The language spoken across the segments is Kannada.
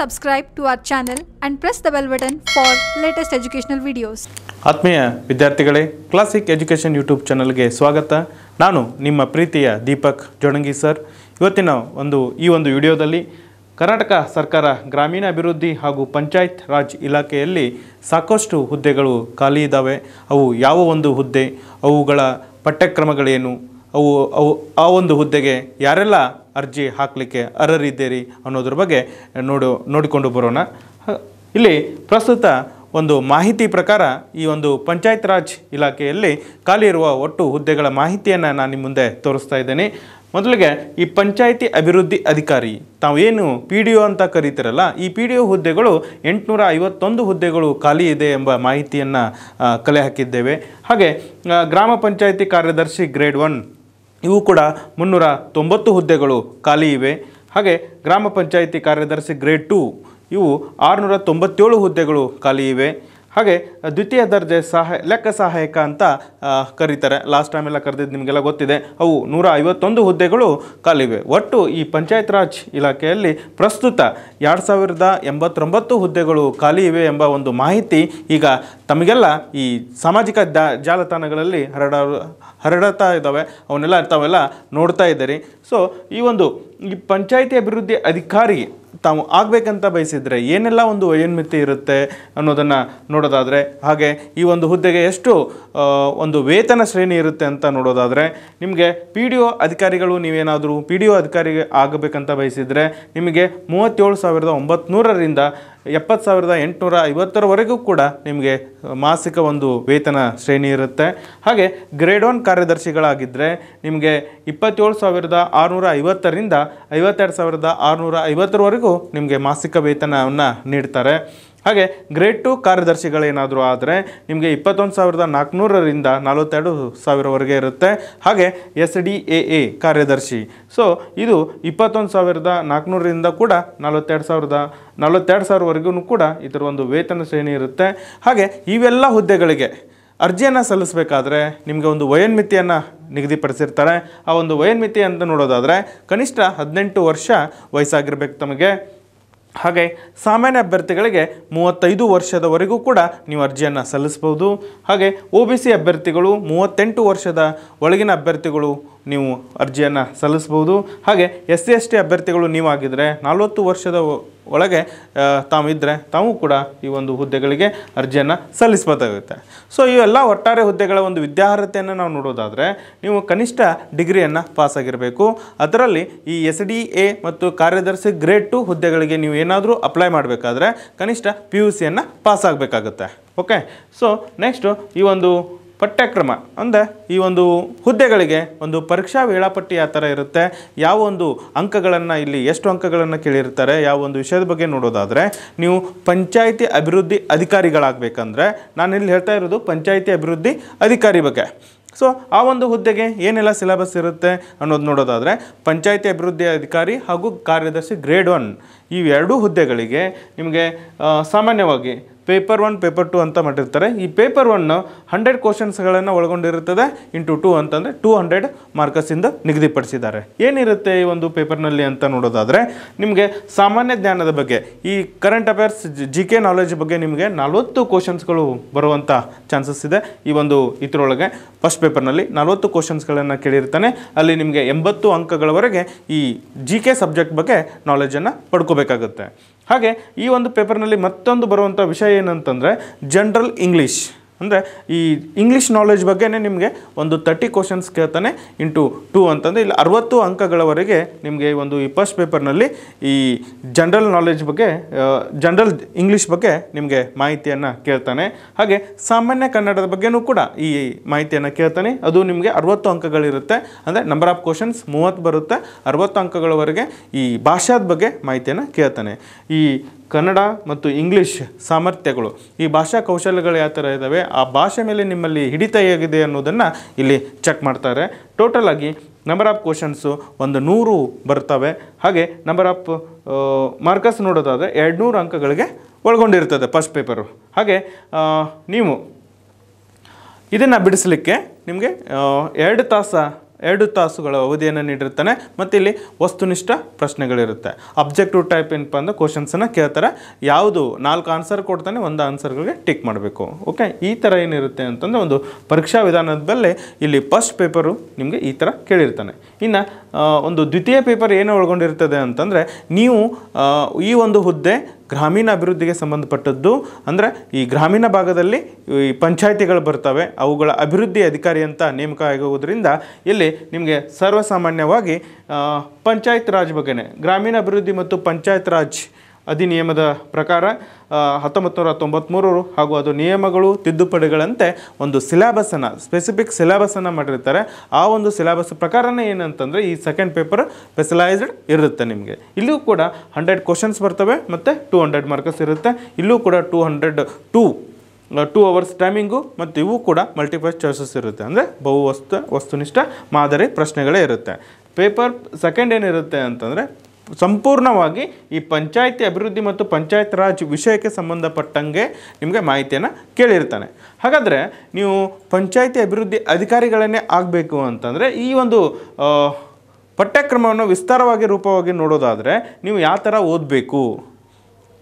subscribe to our channel and press the bell button for latest educational videos. ಆತ್ಮೀಯ ವಿದ್ಯಾರ್ಥಿಗಳೇ ಕ್ಲಾಸಿಕ್ ಎಜುಕೇಷನ್ ಯೂಟ್ಯೂಬ್ ಚಾನಲ್ಗೆ ಸ್ವಾಗತ ನಾನು ನಿಮ್ಮ ಪ್ರೀತಿಯ ದೀಪಕ್ ಜೋಡಂಗಿ ಸರ್ ಇವತ್ತಿನ ಒಂದು ಈ ಒಂದು ವಿಡಿಯೋದಲ್ಲಿ ಕರ್ನಾಟಕ ಸರ್ಕಾರ ಗ್ರಾಮೀಣಾಭಿವೃದ್ಧಿ ಹಾಗೂ ಪಂಚಾಯತ್ ರಾಜ್ ಇಲಾಖೆಯಲ್ಲಿ ಸಾಕಷ್ಟು ಹುದ್ದೆಗಳು ಖಾಲಿ ಇದ್ದಾವೆ ಅವು ಯಾವ ಒಂದು ಹುದ್ದೆ ಅವುಗಳ ಪಠ್ಯಕ್ರಮಗಳೇನು ಅವು ಅವು ಆ ಒಂದು ಹುದ್ದೆಗೆ ಯಾರೆಲ್ಲ ಅರ್ಜಿ ಹಾಕಲಿಕ್ಕೆ ಅರ್ಹರಿದ್ದೀರಿ ಅನ್ನೋದ್ರ ಬಗ್ಗೆ ನೋಡು ನೋಡಿಕೊಂಡು ಬರೋಣ ಇಲ್ಲಿ ಪ್ರಸ್ತುತ ಒಂದು ಮಾಹಿತಿ ಪ್ರಕಾರ ಈ ಒಂದು ಪಂಚಾಯತ್ ರಾಜ್ ಇಲಾಖೆಯಲ್ಲಿ ಖಾಲಿ ಇರುವ ಒಟ್ಟು ಹುದ್ದೆಗಳ ಮಾಹಿತಿಯನ್ನು ನಾನು ನಿಮ್ಮ ಮುಂದೆ ತೋರಿಸ್ತಾ ಇದ್ದೇನೆ ಮೊದಲಿಗೆ ಈ ಪಂಚಾಯಿತಿ ಅಭಿವೃದ್ಧಿ ಅಧಿಕಾರಿ ತಾವು ಏನು ಪಿ ಡಿ ಒ ಅಂತ ಕರೀತಿರಲ್ಲ ಈ ಪಿ ಡಿ ಒ ಹುದ್ದೆಗಳು ಎಂಟುನೂರ ಐವತ್ತೊಂದು ಹುದ್ದೆಗಳು ಖಾಲಿ ಇದೆ ಎಂಬ ಮಾಹಿತಿಯನ್ನು ಕಲೆ ಹಾಕಿದ್ದೇವೆ ಹಾಗೆ ಗ್ರಾಮ ಪಂಚಾಯಿತಿ ಕಾರ್ಯದರ್ಶಿ ಗ್ರೇಡ್ ಒನ್ ಇವು ಕೂಡ ಮುನ್ನೂರ ತೊಂಬತ್ತು ಹುದ್ದೆಗಳು ಖಾಲಿ ಇವೆ ಹಾಗೆ ಗ್ರಾಮ ಪಂಚಾಯಿತಿ ಕಾರ್ಯದರ್ಶಿ ಗ್ರೇಡ್ ಟು ಇವು ಆರುನೂರ ತೊಂಬತ್ತೇಳು ಹುದ್ದೆಗಳು ಖಾಲಿ ಇವೆ ಹಾಗೆ ದ್ವಿತೀಯ ದರ್ಜೆ ಸಹಾಯ ಲೆಕ್ಕ ಸಹಾಯಕ ಅಂತ ಕರೀತಾರೆ ಲಾಸ್ಟ್ ಟೈಮ್ ಎಲ್ಲ ಕರೆದಿದ್ದು ನಿಮಗೆಲ್ಲ ಗೊತ್ತಿದೆ ಅವು ನೂರ ಐವತ್ತೊಂದು ಹುದ್ದೆಗಳು ಖಾಲಿವೆ ಒಟ್ಟು ಈ ಪಂಚಾಯತ್ ರಾಜ್ ಇಲಾಖೆಯಲ್ಲಿ ಪ್ರಸ್ತುತ ಎರಡು ಸಾವಿರದ ಎಂಬತ್ತೊಂಬತ್ತು ಹುದ್ದೆಗಳು ಖಾಲಿ ಇವೆ ಎಂಬ ಒಂದು ಮಾಹಿತಿ ಈಗ ತಮಗೆಲ್ಲ ಈ ಸಾಮಾಜಿಕ ಜಾಲತಾಣಗಳಲ್ಲಿ ಹರಡ ಹರಡ್ತಾ ಇದ್ದಾವೆ ಅವನ್ನೆಲ್ಲ ತಾವೆಲ್ಲ ನೋಡ್ತಾ ಇದ್ದೀರಿ ಸೊ ಈ ಒಂದು ಈ ಪಂಚಾಯಿತಿ ಅಭಿವೃದ್ಧಿ ಅಧಿಕಾರಿ ತಾವು ಆಗಬೇಕಂತ ಬಯಸಿದರೆ ಏನೆಲ್ಲ ಒಂದು ವಯೋನ್ಮಿತಿ ಇರುತ್ತೆ ಅನ್ನೋದನ್ನು ನೋಡೋದಾದರೆ ಹಾಗೆ ಈ ಒಂದು ಹುದ್ದೆಗೆ ಎಷ್ಟು ಒಂದು ವೇತನ ಶ್ರೇಣಿ ಇರುತ್ತೆ ಅಂತ ನೋಡೋದಾದರೆ ನಿಮಗೆ ಪಿ ಡಿ ಒ ಅಧಿಕಾರಿಗಳು ನೀವೇನಾದರೂ ಪಿ ಡಿ ಒ ಅಧಿಕಾರಿಗೆ ಆಗಬೇಕಂತ ಬಯಸಿದರೆ ನಿಮಗೆ ಮೂವತ್ತೇಳು ಸಾವಿರದ ಒಂಬತ್ನೂರರಿಂದ ಎಪ್ಪತ್ತು ಸಾವಿರದ ಎಂಟುನೂರ ಐವತ್ತರವರೆಗೂ ಕೂಡ ನಿಮಗೆ ಮಾಸಿಕ ಒಂದು ವೇತನ ಶ್ರೇಣಿ ಇರುತ್ತೆ ಹಾಗೆ ಗ್ರೇಡ್ ಒನ್ ಕಾರ್ಯದರ್ಶಿಗಳಾಗಿದ್ದರೆ ನಿಮಗೆ ಇಪ್ಪತ್ತೇಳು ಸಾವಿರದ ಆರುನೂರ ಐವತ್ತರಿಂದ ಐವತ್ತೆರಡು ಸಾವಿರದ ಆರುನೂರ ಐವತ್ತರವರೆಗೂ ನಿಮಗೆ ಮಾಸಿಕ ವೇತನವನ್ನು ನೀಡ್ತಾರೆ ಹಾಗೆ ಗ್ರೇಡ್ ಟು ಕಾರ್ಯದರ್ಶಿಗಳೇನಾದರೂ ಆದರೆ ನಿಮಗೆ ಇಪ್ಪತ್ತೊಂದು ಸಾವಿರದ ನಾಲ್ಕುನೂರರಿಂದ ನಲವತ್ತೆರಡು ಸಾವಿರವರೆಗೆ ಇರುತ್ತೆ ಹಾಗೆ ಎಸ್ ಡಿ ಎ ಎ ಕಾರ್ಯದರ್ಶಿ ಸೊ ಇದು ಇಪ್ಪತ್ತೊಂದು ಸಾವಿರದ ನಾಲ್ಕುನೂರರಿಂದ ಕೂಡ ನಲವತ್ತೆರಡು ಸಾವಿರದ ನಲವತ್ತೆರಡು ಸಾವಿರವರೆಗೂ ಕೂಡ ಇದರ ಒಂದು ವೇತನ ಶ್ರೇಣಿ ಇರುತ್ತೆ ಹಾಗೆ ಇವೆಲ್ಲ ಹುದ್ದೆಗಳಿಗೆ ಅರ್ಜಿಯನ್ನು ಸಲ್ಲಿಸಬೇಕಾದ್ರೆ ನಿಮಗೆ ಒಂದು ವಯೋನ್ಮಿತಿಯನ್ನು ನಿಗದಿಪಡಿಸಿರ್ತಾರೆ ಆ ಒಂದು ವಯೋನ್ಮಿತಿ ಅಂತ ನೋಡೋದಾದರೆ ಕನಿಷ್ಠ ಹದಿನೆಂಟು ವರ್ಷ ವಯಸ್ಸಾಗಿರ್ಬೇಕು ತಮಗೆ ಹಾಗೆ ಸಾಮಾನ್ಯ ಅಭ್ಯರ್ಥಿಗಳಿಗೆ ಮೂವತ್ತೈದು ವರ್ಷದವರೆಗೂ ಕೂಡ ನೀವು ಅರ್ಜಿಯನ್ನು ಸಲ್ಲಿಸ್ಬೋದು ಹಾಗೆ ಒ ಬಿ ಸಿ ಅಭ್ಯರ್ಥಿಗಳು ಮೂವತ್ತೆಂಟು ವರ್ಷದ ಒಳಗಿನ ಅಭ್ಯರ್ಥಿಗಳು ನೀವು ಅರ್ಜಿಯನ್ನು ಸಲ್ಲಿಸ್ಬೋದು ಹಾಗೆ ಎಸ್ ಸಿ ಎಸ್ ಟಿ ಅಭ್ಯರ್ಥಿಗಳು ನೀವಾಗಿದ್ದರೆ ನಲವತ್ತು ವರ್ಷದ ಒಳಗೆ ತಾವು ಇದ್ದರೆ ತಾವು ಕೂಡ ಈ ಒಂದು ಹುದ್ದೆಗಳಿಗೆ ಅರ್ಜಿಯನ್ನು ಸಲ್ಲಿಸಬೇಕಾಗುತ್ತೆ ಸೊ ಇವೆಲ್ಲ ಒಟ್ಟಾರೆ ಹುದ್ದೆಗಳ ಒಂದು ವಿದ್ಯಾರ್ಹತೆಯನ್ನು ನಾವು ನೋಡೋದಾದರೆ ನೀವು ಕನಿಷ್ಠ ಡಿಗ್ರಿಯನ್ನು ಪಾಸಾಗಿರಬೇಕು ಅದರಲ್ಲಿ ಈ ಎಸ್ ಡಿ ಎ ಮತ್ತು ಕಾರ್ಯದರ್ಶಿ ಗ್ರೇಡ್ ಟು ಹುದ್ದೆಗಳಿಗೆ ನೀವು ಏನಾದರೂ ಅಪ್ಲೈ ಮಾಡಬೇಕಾದ್ರೆ ಕನಿಷ್ಠ ಪಿ ಯು ಸಿಯನ್ನು ಪಾಸಾಗಬೇಕಾಗುತ್ತೆ ಓಕೆ ಸೊ ನೆಕ್ಸ್ಟು ಈ ಒಂದು ಪಠ್ಯಕ್ರಮ ಅಂದರೆ ಈ ಒಂದು ಹುದ್ದೆಗಳಿಗೆ ಒಂದು ಪರೀಕ್ಷಾ ವೇಳಾಪಟ್ಟಿ ಆ ಥರ ಇರುತ್ತೆ ಯಾವ ಒಂದು ಅಂಕಗಳನ್ನು ಇಲ್ಲಿ ಎಷ್ಟು ಅಂಕಗಳನ್ನು ಕೇಳಿರ್ತಾರೆ ಯಾವ ಒಂದು ವಿಷಯದ ಬಗ್ಗೆ ನೋಡೋದಾದರೆ ನೀವು ಪಂಚಾಯಿತಿ ಅಭಿವೃದ್ಧಿ ಅಧಿಕಾರಿಗಳಾಗಬೇಕಂದ್ರೆ ನಾನು ಇಲ್ಲಿ ಹೇಳ್ತಾ ಇರೋದು ಪಂಚಾಯಿತಿ ಅಭಿವೃದ್ಧಿ ಅಧಿಕಾರಿ ಬಗ್ಗೆ ಸೊ ಆ ಒಂದು ಹುದ್ದೆಗೆ ಏನೆಲ್ಲ ಸಿಲೆಬಸ್ ಇರುತ್ತೆ ಅನ್ನೋದು ನೋಡೋದಾದರೆ ಪಂಚಾಯಿತಿ ಅಭಿವೃದ್ಧಿ ಅಧಿಕಾರಿ ಹಾಗೂ ಕಾರ್ಯದರ್ಶಿ ಗ್ರೇಡ್ ಒನ್ ಎರಡೂ ಹುದ್ದೆಗಳಿಗೆ ನಿಮಗೆ ಸಾಮಾನ್ಯವಾಗಿ ಪೇಪರ್ ಒನ್ ಪೇಪರ್ ಟು ಅಂತ ಮಾಡಿರ್ತಾರೆ ಈ ಪೇಪರ್ ಒನ್ ಹಂಡ್ರೆಡ್ ಕ್ವಶನ್ಸ್ಗಳನ್ನು ಒಳಗೊಂಡಿರುತ್ತದೆ ಇಂಟು ಟು ಅಂತಂದರೆ ಟೂ ಹಂಡ್ರೆಡ್ ಮಾರ್ಕಸಿಂದ ನಿಗದಿಪಡಿಸಿದ್ದಾರೆ ಏನಿರುತ್ತೆ ಈ ಒಂದು ಪೇಪರ್ನಲ್ಲಿ ಅಂತ ನೋಡೋದಾದರೆ ನಿಮಗೆ ಸಾಮಾನ್ಯ ಜ್ಞಾನದ ಬಗ್ಗೆ ಈ current affairs G K knowledge ಬಗ್ಗೆ ನಿಮಗೆ ನಲವತ್ತು ಕ್ವಶನ್ಸ್ಗಳು ಬರುವಂಥ ಚಾನ್ಸಸ್ ಇದೆ ಈ ಒಂದು ಇದರೊಳಗೆ ಫಸ್ಟ್ ಪೇಪರ್ನಲ್ಲಿ ನಲವತ್ತು ಕ್ವಶನ್ಸ್ಗಳನ್ನು ಕೇಳಿರ್ತಾನೆ ಅಲ್ಲಿ ನಿಮಗೆ ಎಂಬತ್ತು ಅಂಕಗಳವರೆಗೆ ಈ ಜಿ ಕೆ ಸಬ್ಜೆಕ್ಟ್ ಬಗ್ಗೆ ನಾಲೆಜನ್ನು ಪಡ್ಕೋಬೇಕಾಗುತ್ತೆ ಹಾಗೆ ಈ ಒಂದು ಪೇಪರ್ನಲ್ಲಿ ಮತ್ತೊಂದು ಬರುವಂಥ ವಿಷಯ ಏನಂತಂದರೆ ಜನರಲ್ ಇಂಗ್ಲೀಷ್ ಅಂದರೆ ಈ ಇಂಗ್ಲೀಷ್ ನಾಲೆಜ್ ಬಗ್ಗೆನೇ ನಿಮಗೆ ಒಂದು ತರ್ಟಿ ಕ್ವಶನ್ಸ್ ಕೇಳ್ತಾನೆ ಇಂಟು ಟೂ ಅಂತಂದರೆ ಇಲ್ಲಿ ಅರವತ್ತು ಅಂಕಗಳವರೆಗೆ ನಿಮಗೆ ಒಂದು ಈ ಫಸ್ಟ್ ಪೇಪರ್ನಲ್ಲಿ ಈ ಜನರಲ್ ನಾಲೆಜ್ ಬಗ್ಗೆ ಜನರಲ್ ಇಂಗ್ಲೀಷ್ ಬಗ್ಗೆ ನಿಮಗೆ ಮಾಹಿತಿಯನ್ನು ಕೇಳ್ತಾನೆ ಹಾಗೆ ಸಾಮಾನ್ಯ ಕನ್ನಡದ ಬಗ್ಗೆನೂ ಕೂಡ ಈ ಮಾಹಿತಿಯನ್ನು ಕೇಳ್ತಾನೆ ಅದು ನಿಮಗೆ ಅರವತ್ತು ಅಂಕಗಳಿರುತ್ತೆ ಅಂದರೆ ನಂಬರ್ ಆಫ್ ಕ್ವಶನ್ಸ್ ಮೂವತ್ತು ಬರುತ್ತೆ ಅರವತ್ತು ಅಂಕಗಳವರೆಗೆ ಈ ಭಾಷಾದ ಬಗ್ಗೆ ಮಾಹಿತಿಯನ್ನು ಕೇಳ್ತಾನೆ ಈ ಕನ್ನಡ ಮತ್ತು ಇಂಗ್ಲೀಷ್ ಸಾಮರ್ಥ್ಯಗಳು ಈ ಭಾಷಾ ಕೌಶಲ್ಯಗಳು ಯಾವ ಥರ ಇದ್ದಾವೆ ಆ ಭಾಷೆ ಮೇಲೆ ನಿಮ್ಮಲ್ಲಿ ಹಿಡಿತ ಹೇಗಿದೆ ಅನ್ನೋದನ್ನು ಇಲ್ಲಿ ಚೆಕ್ ಮಾಡ್ತಾರೆ ಟೋಟಲ್ ಆಗಿ ನಂಬರ್ ಆಫ್ ಕ್ವಶನ್ಸು ಒಂದು ನೂರು ಬರ್ತವೆ ಹಾಗೆ ನಂಬರ್ ಆಫ್ ಮಾರ್ಕಸ್ ನೋಡೋದಾದರೆ ಎರಡು ನೂರು ಅಂಕಗಳಿಗೆ ಒಳಗೊಂಡಿರ್ತದೆ ಫಸ್ಟ್ ಪೇಪರು ಹಾಗೆ ನೀವು ಇದನ್ನು ಬಿಡಿಸಲಿಕ್ಕೆ ನಿಮಗೆ ಎರಡು ತಾಸ ಎರಡು ತಾಸುಗಳ ಅವಧಿಯನ್ನು ನೀಡಿರ್ತಾನೆ ಮತ್ತು ಇಲ್ಲಿ ವಸ್ತುನಿಷ್ಠ ಪ್ರಶ್ನೆಗಳಿರುತ್ತೆ ಅಬ್ಜೆಕ್ಟಿವ್ ಟೈಪ್ ಏನಪ್ಪ ಅಂದರೆ ಕ್ವಶನ್ಸನ್ನು ಕೇಳ್ತಾರೆ ಯಾವುದು ನಾಲ್ಕು ಆನ್ಸರ್ ಕೊಡ್ತಾನೆ ಒಂದು ಆನ್ಸರ್ಗಳಿಗೆ ಟಿಕ್ ಮಾಡಬೇಕು ಓಕೆ ಈ ಥರ ಏನಿರುತ್ತೆ ಅಂತಂದರೆ ಒಂದು ಪರೀಕ್ಷಾ ವಿಧಾನದ ಮೇಲೆ ಇಲ್ಲಿ ಫಸ್ಟ್ ಪೇಪರು ನಿಮಗೆ ಈ ಥರ ಕೇಳಿರ್ತಾನೆ ಇನ್ನು ಒಂದು ದ್ವಿತೀಯ ಪೇಪರ್ ಏನು ಒಳಗೊಂಡಿರ್ತದೆ ಅಂತಂದರೆ ನೀವು ಈ ಒಂದು ಹುದ್ದೆ ಗ್ರಾಮೀಣ ಅಭಿವೃದ್ಧಿಗೆ ಸಂಬಂಧಪಟ್ಟದ್ದು ಅಂದರೆ ಈ ಗ್ರಾಮೀಣ ಭಾಗದಲ್ಲಿ ಈ ಪಂಚಾಯಿತಿಗಳು ಬರ್ತವೆ ಅವುಗಳ ಅಭಿವೃದ್ಧಿ ಅಧಿಕಾರಿ ಅಂತ ನೇಮಕ ಆಗುವುದರಿಂದ ಇಲ್ಲಿ ನಿಮಗೆ ಸರ್ವಸಾಮಾನ್ಯವಾಗಿ ಪಂಚಾಯತ್ ರಾಜ್ ಬಗ್ಗೆ ಗ್ರಾಮೀಣ ಅಭಿವೃದ್ಧಿ ಮತ್ತು ಪಂಚಾಯತ್ ರಾಜ್ ಅಧಿನಿಯಮದ ಪ್ರಕಾರ ಹತ್ತೊಂಬತ್ತು ನೂರ ತೊಂಬತ್ತ್ಮೂರು ಹಾಗೂ ಅದು ನಿಯಮಗಳು ತಿದ್ದುಪಡಿಗಳಂತೆ ಒಂದು ಸಿಲೆಬಸನ್ನು ಸ್ಪೆಸಿಫಿಕ್ ಸಿಲೆಬಸನ್ನು ಮಾಡಿರ್ತಾರೆ ಆ ಒಂದು ಸಿಲೆಬಸ್ ಪ್ರಕಾರನೇ ಏನಂತಂದರೆ ಈ ಸೆಕೆಂಡ್ ಪೇಪರ್ ಸ್ಪೆಷಲೈಸ್ಡ್ ಇರುತ್ತೆ ನಿಮಗೆ ಇಲ್ಲೂ ಕೂಡ ಹಂಡ್ರೆಡ್ ಕ್ವಶನ್ಸ್ ಬರ್ತವೆ ಮತ್ತು ಟೂ ಹಂಡ್ರೆಡ್ ಮಾರ್ಕ್ಸ್ ಇರುತ್ತೆ ಇಲ್ಲೂ ಕೂಡ two hundred two two hours timing ಮತ್ತು ಇವು ಕೂಡ ಮಲ್ಟಿಪಲ್ ಚಾಯ್ಸಸ್ ಇರುತ್ತೆ ಅಂದರೆ ಬಹು ವಸ್ತು ವಸ್ತುನಿಷ್ಠ ಮಾದರಿ ಪ್ರಶ್ನೆಗಳೇ ಇರುತ್ತೆ ಪೇಪರ್ ಸೆಕೆಂಡ್ ಏನಿರುತ್ತೆ ಅಂತಂದರೆ ಸಂಪೂರ್ಣವಾಗಿ ಈ ಪಂಚಾಯಿತಿ ಅಭಿವೃದ್ಧಿ ಮತ್ತು ಪಂಚಾಯತ್ ರಾಜ್ ವಿಷಯಕ್ಕೆ ಸಂಬಂಧಪಟ್ಟಂಗೆ ನಿಮಗೆ ಮಾಹಿತಿಯನ್ನು ಕೇಳಿರ್ತಾನೆ ಹಾಗಾದರೆ ನೀವು ಪಂಚಾಯಿತಿ ಅಭಿವೃದ್ಧಿ ಅಧಿಕಾರಿಗಳನ್ನೇ ಆಗಬೇಕು ಅಂತಂದರೆ ಈ ಒಂದು ಪಠ್ಯಕ್ರಮವನ್ನು ವಿಸ್ತಾರವಾಗಿ ರೂಪವಾಗಿ ನೋಡೋದಾದರೆ ನೀವು ಯಾವ ಥರ ಓದಬೇಕು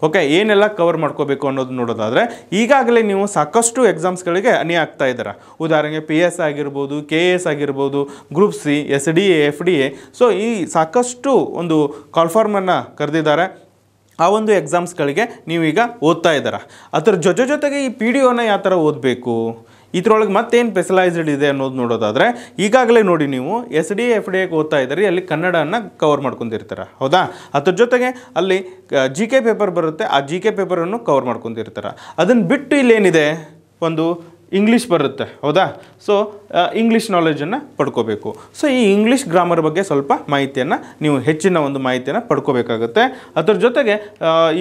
ಓಕೆ ಏನೆಲ್ಲ ಕವರ್ ಮಾಡ್ಕೋಬೇಕು ಅನ್ನೋದು ನೋಡೋದಾದರೆ ಈಗಾಗಲೇ ನೀವು ಸಾಕಷ್ಟು ಎಕ್ಸಾಮ್ಸ್ಗಳಿಗೆ ಅನಿ ಆಗ್ತಾ ಇದ್ದೀರ ಉದಾಹರಣೆಗೆ ಪಿ ಎಸ್ ಆಗಿರ್ಬೋದು ಕೆ ಎಸ್ ಆಗಿರ್ಬೋದು group C S D A F D A so ಈ ಸಾಕಷ್ಟು ಒಂದು ಕಾಲ್ಫಾರ್ಮನ್ನು ಕರೆದಿದ್ದಾರೆ ಆ ಒಂದು ಎಕ್ಸಾಮ್ಸ್ಗಳಿಗೆ ನೀವೀಗ ಓದ್ತಾ ಇದ್ದೀರಾ ಅದರ ಜೊತೆ ಜೊತೆಗೆ ಈ ಪಿ ಡಿ ಒನ ಯಾವ ಥರ ಓದಬೇಕು ಇದರೊಳಗೆ ಮತ್ತೇನು ಸ್ಪೆಷಲೈಸ್ಡ್ ಇದೆ ಅನ್ನೋದು ನೋಡೋದಾದರೆ ಈಗಾಗಲೇ ನೋಡಿ ನೀವು ಎಸ್ ಡಿ ಎಫ್ ಡಿ ಎಗೆ ಓದ್ತಾ ಇದ್ದೀರಿ ಅಲ್ಲಿ ಕನ್ನಡನ ಕವರ್ ಮಾಡ್ಕೊಂಡಿರ್ತಾರೆ ಹೌದಾ ಅದ್ರ ಜೊತೆಗೆ ಅಲ್ಲಿ ಜಿ ಕೆ ಪೇಪರ್ ಬರುತ್ತೆ ಆ ಜಿ ಕೆ ಪೇಪರನ್ನು ಕವರ್ ಮಾಡ್ಕೊಂಡಿರ್ತಾರೆ ಅದನ್ನು ಬಿಟ್ಟು ಇಲ್ಲೇನಿದೆ ಒಂದು ಇಂಗ್ಲೀಷ್ ಬರುತ್ತೆ ಹೌದಾ ಸೊ ಇಂಗ್ಲೀಷ್ ನಾಲೆಜನ್ನು ಪಡ್ಕೋಬೇಕು ಸೊ ಈ ಇಂಗ್ಲೀಷ್ ಗ್ರಾಮರ್ ಬಗ್ಗೆ ಸ್ವಲ್ಪ ಮಾಹಿತಿಯನ್ನು ನೀವು ಹೆಚ್ಚಿನ ಒಂದು ಮಾಹಿತಿಯನ್ನು ಪಡ್ಕೋಬೇಕಾಗುತ್ತೆ ಅದರ ಜೊತೆಗೆ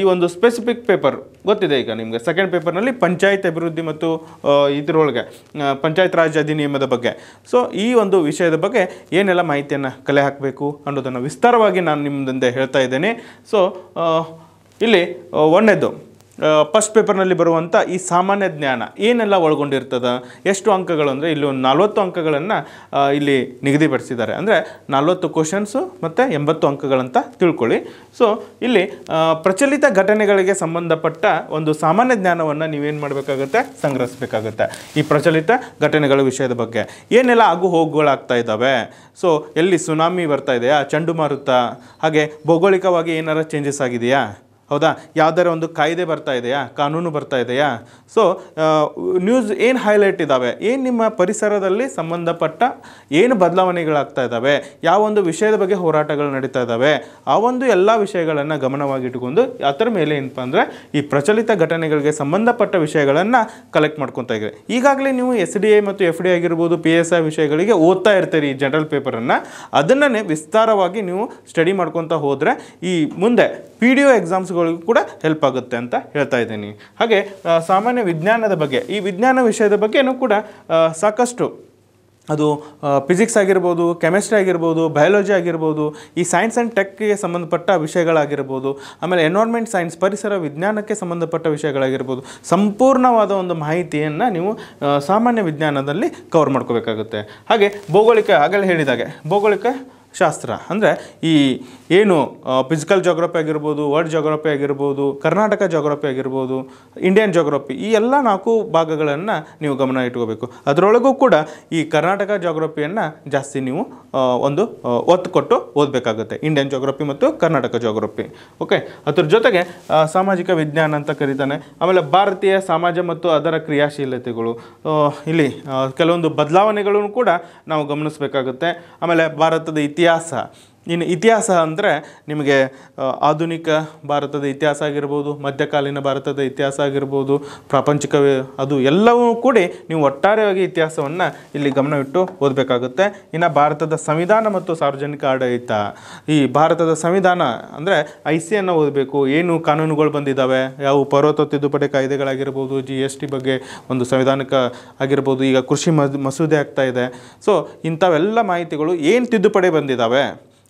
ಈ ಒಂದು ಸ್ಪೆಸಿಫಿಕ್ ಪೇಪರ್ ಗೊತ್ತಿದೆ ಈಗ ನಿಮಗೆ ಸೆಕೆಂಡ್ ಪೇಪರ್ನಲ್ಲಿ ಪಂಚಾಯತ್ ಅಭಿವೃದ್ಧಿ ಮತ್ತು ಇದರೊಳಗೆ ಪಂಚಾಯತ್ ರಾಜ್ ಅಧಿನಿಯಮದ ಬಗ್ಗೆ ಸೊ ಈ ಒಂದು ವಿಷಯದ ಬಗ್ಗೆ ಏನೆಲ್ಲ ಮಾಹಿತಿಯನ್ನು ಕಲೆ ಹಾಕಬೇಕು ಅನ್ನೋದನ್ನು ವಿಸ್ತಾರವಾಗಿ ನಾನು ನಿಮ್ಮಿಂದ ಹೇಳ್ತಾ ಇದ್ದೇನೆ ಸೊ ಇಲ್ಲಿ ಒಂದೇದು ಫಸ್ಟ್ ಪೇಪರ್ನಲ್ಲಿ ಬರುವಂಥ ಈ ಸಾಮಾನ್ಯ ಜ್ಞಾನ ಏನೆಲ್ಲ ಒಳಗೊಂಡಿರ್ತದ ಎಷ್ಟು ಅಂಕಗಳು ಅಂದರೆ ಇಲ್ಲಿ ಒಂದು ನಲ್ವತ್ತು ಅಂಕಗಳನ್ನು ಇಲ್ಲಿ ನಿಗದಿಪಡಿಸಿದ್ದಾರೆ ಅಂದರೆ ನಲ್ವತ್ತು ಕ್ವಶನ್ಸು ಮತ್ತು ಎಂಬತ್ತು ಅಂಕಗಳಂತ ತಿಳ್ಕೊಳ್ಳಿ ಸೊ ಇಲ್ಲಿ ಪ್ರಚಲಿತ ಘಟನೆಗಳಿಗೆ ಸಂಬಂಧಪಟ್ಟ ಒಂದು ಸಾಮಾನ್ಯ ಜ್ಞಾನವನ್ನು ನೀವೇನು ಮಾಡಬೇಕಾಗುತ್ತೆ ಸಂಗ್ರಹಿಸಬೇಕಾಗುತ್ತೆ ಈ ಪ್ರಚಲಿತ ಘಟನೆಗಳ ವಿಷಯದ ಬಗ್ಗೆ ಏನೆಲ್ಲ ಆಗು ಹೋಗುಗಳಾಗ್ತಾ ಇದ್ದಾವೆ ಸೊ ಎಲ್ಲಿ ಸುನಾಮಿ ಬರ್ತಾ ಇದೆಯಾ ಚಂಡುಮಾರುತ ಹಾಗೆ ಭೌಗೋಳಿಕವಾಗಿ ಏನಾರ ಚೇಂಜಸ್ ಆಗಿದೆಯಾ ಹೌದಾ ಯಾವ್ದಾರ ಒಂದು ಕಾಯ್ದೆ ಬರ್ತಾ ಇದೆಯಾ ಕಾನೂನು ಬರ್ತಾ ಇದೆಯಾ ಸೊ ನ್ಯೂಸ್ ಏನು ಹೈಲೈಟ್ ಇದ್ದಾವೆ ಏನು ನಿಮ್ಮ ಪರಿಸರದಲ್ಲಿ ಸಂಬಂಧಪಟ್ಟ ಏನು ಬದಲಾವಣೆಗಳಾಗ್ತಾ ಇದ್ದಾವೆ ಯಾವೊಂದು ವಿಷಯದ ಬಗ್ಗೆ ಹೋರಾಟಗಳು ನಡೀತಾ ಇದ್ದಾವೆ ಆ ಒಂದು ಎಲ್ಲ ವಿಷಯಗಳನ್ನು ಗಮನವಾಗಿಟ್ಟುಕೊಂಡು ಅದರ ಮೇಲೆ ಏನಪ್ಪ ಅಂದರೆ ಈ ಪ್ರಚಲಿತ ಘಟನೆಗಳಿಗೆ ಸಂಬಂಧಪಟ್ಟ ವಿಷಯಗಳನ್ನು ಕಲೆಕ್ಟ್ ಮಾಡ್ಕೊತಾ ಇದ್ದಾರೆ ಈಗಾಗಲೇ ನೀವು ಎಸ್ ಡಿ ಐ ಮತ್ತು ಎಫ್ ಡಿ ಆಗಿರ್ಬೋದು ಪಿ ಎಸ್ ಐ ವಿಷಯಗಳಿಗೆ ಓದ್ತಾ ಇರ್ತೀರಿ ಈ ಜನರಲ್ ಪೇಪರನ್ನು ಅದನ್ನೇ ವಿಸ್ತಾರವಾಗಿ ನೀವು ಸ್ಟಡಿ ಮಾಡ್ಕೊತಾ ಹೋದರೆ ಈ ಮುಂದೆ ಪಿ ಡಿ ಒ ಎಕ್ಸಾಮ್ಸ್ಗಳು ಕೂಡ ಹೆಲ್ಪ್ ಆಗುತ್ತೆ ಅಂತ ಹೇಳ್ತಾ ಇದ್ದೀನಿ ಹಾಗೆ ಸಾಮಾನ್ಯ ವಿಜ್ಞಾನದ ಬಗ್ಗೆ ಈ ವಿಜ್ಞಾನ ವಿಷಯದ ಬಗ್ಗೆನೂ ಕೂಡ ಸಾಕಷ್ಟು ಅದು ಫಿಸಿಕ್ಸ್ ಆಗಿರ್ಬೋದು ಕೆಮಿಸ್ಟ್ರಿ ಆಗಿರ್ಬೋದು ಬಯಾಲಜಿ ಆಗಿರ್ಬೋದು ಈ ಸೈನ್ಸ್ ಆ್ಯಂಡ್ ಟೆಕ್ಗೆ ಸಂಬಂಧಪಟ್ಟ ವಿಷಯಗಳಾಗಿರ್ಬೋದು ಆಮೇಲೆ ಎನ್ವೈರ್ಮೆಂಟ್ ಸೈನ್ಸ್ ಪರಿಸರ ವಿಜ್ಞಾನಕ್ಕೆ ಸಂಬಂಧಪಟ್ಟ ವಿಷಯಗಳಾಗಿರ್ಬೋದು ಸಂಪೂರ್ಣವಾದ ಒಂದು ಮಾಹಿತಿಯನ್ನು ನೀವು ಸಾಮಾನ್ಯ ವಿಜ್ಞಾನದಲ್ಲಿ ಕವರ್ ಮಾಡ್ಕೋಬೇಕಾಗುತ್ತೆ ಹಾಗೆ ಭೌಗೋಳಿಕ ಆಗಲೇ ಹೇಳಿದಾಗೆ ಭೌಗೋಳಿಕ ಶಾಸ್ತ್ರ ಅಂದರೆ ಈ ಏನು ಫಿಸಿಕಲ್ ಜೋಗ್ರಫಿ ಆಗಿರ್ಬೋದು ವರ್ಲ್ಡ್ ಜೋಗ್ರಫಿ ಆಗಿರ್ಬೋದು ಕರ್ನಾಟಕ ಜೋಗ್ರಫಿ ಆಗಿರ್ಬೋದು ಇಂಡಿಯನ್ ಜೋಗ್ರಫಿ ಈ ಎಲ್ಲ ನಾಲ್ಕು ಭಾಗಗಳನ್ನು ನೀವು ಗಮನ ಇಟ್ಕೋಬೇಕು ಅದರೊಳಗೂ ಕೂಡ ಈ ಕರ್ನಾಟಕ ಜೋಗ್ರಫಿಯನ್ನು ಜಾಸ್ತಿ ನೀವು ಒಂದು ಒತ್ತು ಕೊಟ್ಟು ಓದಬೇಕಾಗುತ್ತೆ ಇಂಡಿಯನ್ ಜೋಗ್ರಫಿ ಮತ್ತು ಕರ್ನಾಟಕ ಜೋಗ್ರಫಿ ಓಕೆ ಅದ್ರ ಜೊತೆಗೆ ಸಾಮಾಜಿಕ ವಿಜ್ಞಾನ ಅಂತ ಕರೀತಾನೆ ಆಮೇಲೆ ಭಾರತೀಯ ಸಮಾಜ ಮತ್ತು ಅದರ ಕ್ರಿಯಾಶೀಲತೆಗಳು ಇಲ್ಲಿ ಕೆಲವೊಂದು ಬದಲಾವಣೆಗಳನ್ನು ಕೂಡ ನಾವು ಗಮನಿಸಬೇಕಾಗುತ್ತೆ ಆಮೇಲೆ ಭಾರತದ ಇತಿಹಾಸ Ciasa ಇನ್ನು ಇತಿಹಾಸ ಅಂದರೆ ನಿಮಗೆ ಆಧುನಿಕ ಭಾರತದ ಇತಿಹಾಸ ಆಗಿರ್ಬೋದು ಮಧ್ಯಕಾಲೀನ ಭಾರತದ ಇತಿಹಾಸ ಆಗಿರ್ಬೋದು ಪ್ರಾಪಂಚಿಕ ಅದು ಎಲ್ಲವೂ ಕೂಡಿ ನೀವು ಒಟ್ಟಾರೆಯಾಗಿ ಇತಿಹಾಸವನ್ನು ಇಲ್ಲಿ ಗಮನವಿಟ್ಟು ಓದಬೇಕಾಗುತ್ತೆ ಇನ್ನು ಭಾರತದ ಸಂವಿಧಾನ ಮತ್ತು ಸಾರ್ವಜನಿಕ ಆಡಳಿತ ಈ ಭಾರತದ ಸಂವಿಧಾನ ಅಂದರೆ ಐ ಸಿ ಅನ್ನು ಓದಬೇಕು ಏನು ಕಾನೂನುಗಳು ಬಂದಿದ್ದಾವೆ ಯಾವ ಪರ್ವತ ತಿದ್ದುಪಡಿ ಕಾಯ್ದೆಗಳಾಗಿರ್ಬೋದು ಜಿ ಎಸ್ ಟಿ ಬಗ್ಗೆ ಒಂದು ಸಂವಿಧಾನಕ ಆಗಿರ್ಬೋದು ಈಗ ಕೃಷಿ ಮಸೂದೆ ಆಗ್ತಾ ಇದೆ ಸೊ ಇಂಥವೆಲ್ಲ ಮಾಹಿತಿಗಳು ಏನು ತಿದ್ದುಪಡಿ ಬಂದಿದ್ದಾವೆ